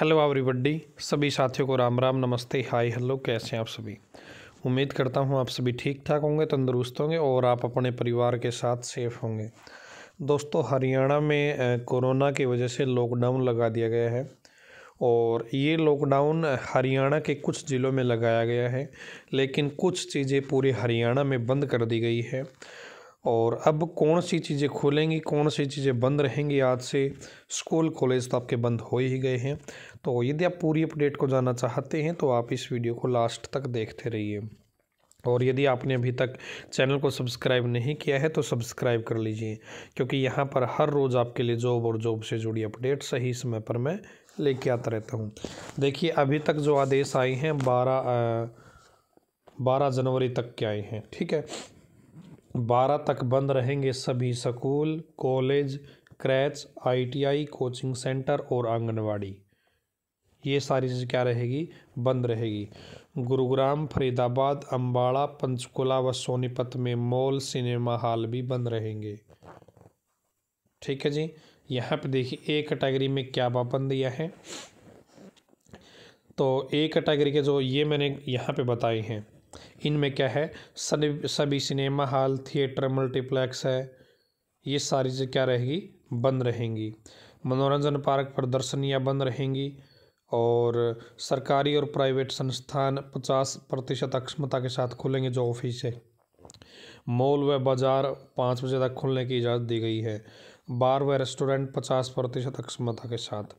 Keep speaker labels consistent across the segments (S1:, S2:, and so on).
S1: hello आवरीवड्डी सभी साथियों को राम राम नमस्ते हाय हेलो कैसे हैं आप सभी उम्मीद करता हूं आप सभी ठीक ठाक होंगे तंदुरुस्त होंगे और आप अपने परिवार के साथ सेफ होंगे दोस्तों हरियाणा में कोरोना की वजह से लॉकडाउन लगा दिया गया है और ये लॉकडाउन हरियाणा के कुछ ज़िलों में लगाया गया है लेकिन कुछ चीज़ें पूरे हरियाणा में बंद कर दी गई है और अब कौन सी चीज़ें खुलेंगी कौन सी चीज़ें बंद रहेंगी आज से स्कूल कॉलेज तो आपके बंद हो ही गए हैं तो यदि आप पूरी अपडेट को जानना चाहते हैं तो आप इस वीडियो को लास्ट तक देखते रहिए और यदि आपने अभी तक चैनल को सब्सक्राइब नहीं किया है तो सब्सक्राइब कर लीजिए क्योंकि यहाँ पर हर रोज़ आपके लिए जॉब और जॉब से जुड़ी अपडेट सही समय पर मैं लेके आता रहता हूँ देखिए अभी तक जो आदेश आए हैं बारह बारह जनवरी तक के आए हैं ठीक है बारह तक बंद रहेंगे सभी school college creche ITI coaching centre और आंगनवाड़ी ये सारी चीज़ क्या रहेगी बंद रहेगी गुरुग्राम फरीदाबाद अम्बाड़ा पंचकुला व सोनीपत में मॉल सिनेमा हॉल भी बंद रहेंगे ठीक है जी यहाँ पे देखिए ए कैटेगरी में क्या पाबंदियाँ हैं तो ए कैटेगरी के जो ये मैंने यहाँ पे बताए हैं इनमें क्या है सभी सभी सिनेमा हॉल थिएटर मल्टीप्लेक्स है ये सारी चीज़ें क्या रहेगी बंद रहेंगी मनोरंजन पार्क प्रदर्शनियाँ बंद रहेंगी और सरकारी और प्राइवेट संस्थान पचास प्रतिशत अक्षमता के साथ खुलेंगे जो ऑफिस है मॉल व बाज़ार पाँच बजे तक खुलने की इजाज़त दी गई है बार व रेस्टोरेंट पचास प्रतिशत अक्षमता के साथ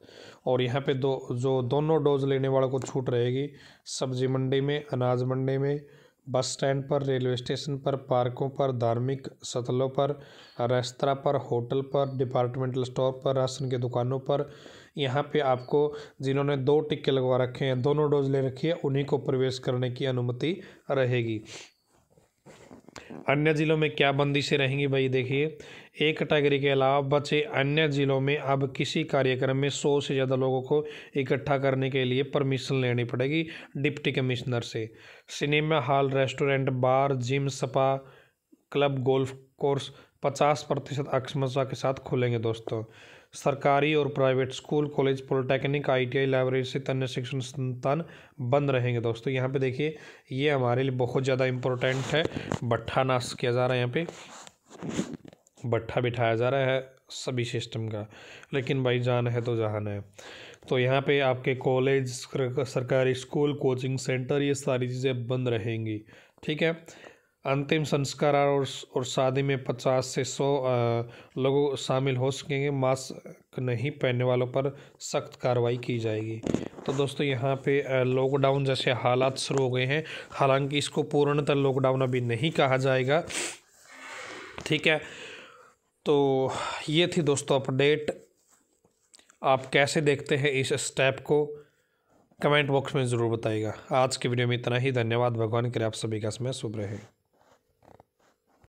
S1: और यहाँ पे दो जो दोनों डोज लेने वालों को छूट रहेगी सब्जी मंडी में अनाज मंडी में बस स्टैंड पर रेलवे स्टेशन पर पार्कों पर धार्मिक स्थलों पर रेस्तरा पर होटल पर डिपार्टमेंटल स्टोर पर राशन की दुकानों पर यहाँ पे आपको जिन्होंने दो टिक्के लगवा रखे हैं दोनों डोज ले रखी है उन्हीं को प्रवेश करने की अनुमति रहेगी अन्य ज़िलों में क्या बंदिशें रहेंगी भाई देखिए एक कैटेगरी के अलावा बचे अन्य ज़िलों में अब किसी कार्यक्रम में सौ से ज़्यादा लोगों को इकट्ठा करने के लिए परमिशन लेनी पड़ेगी डिप्टी कमिश्नर से cinema hall restaurant bar gym spa club golf course पचास प्रतिशत अक्षमता के साथ खुलेंगे दोस्तों सरकारी और private school college polytechnic ITI library से अन्य शिक्षण संस्थान बंद रहेंगे दोस्तों यहाँ पे देखिए ये हमारे लिए बहुत ज़्यादा इम्पोर्टेंट है भट्ठा नाश किया जा रहा है यहाँ पे भट्ठा बिठाया जा रहा है सभी सिस्टम का लेकिन भाई जान है तो जहान है तो यहाँ पे आपके कॉलेज सरकारी स्कूल कोचिंग सेंटर ये सारी चीज़ें बंद रहेंगी ठीक है अंतिम संस्कार और और शादी में पचास से सौ लोग शामिल हो सकेंगे मास्क नहीं पहनने वालों पर सख्त कार्रवाई की जाएगी तो दोस्तों यहाँ पे लॉकडाउन जैसे हालात शुरू हो गए हैं हालांकि इसको पूर्णतः लॉकडाउन अभी नहीं कहा जाएगा ठीक है तो ये थी दोस्तों अपडेट आप कैसे देखते हैं इस स्टेप को कमेंट बॉक्स में ज़रूर बताइएगा आज की वीडियो में इतना ही धन्यवाद भगवान लिए आप सभी का समय शुभ रहे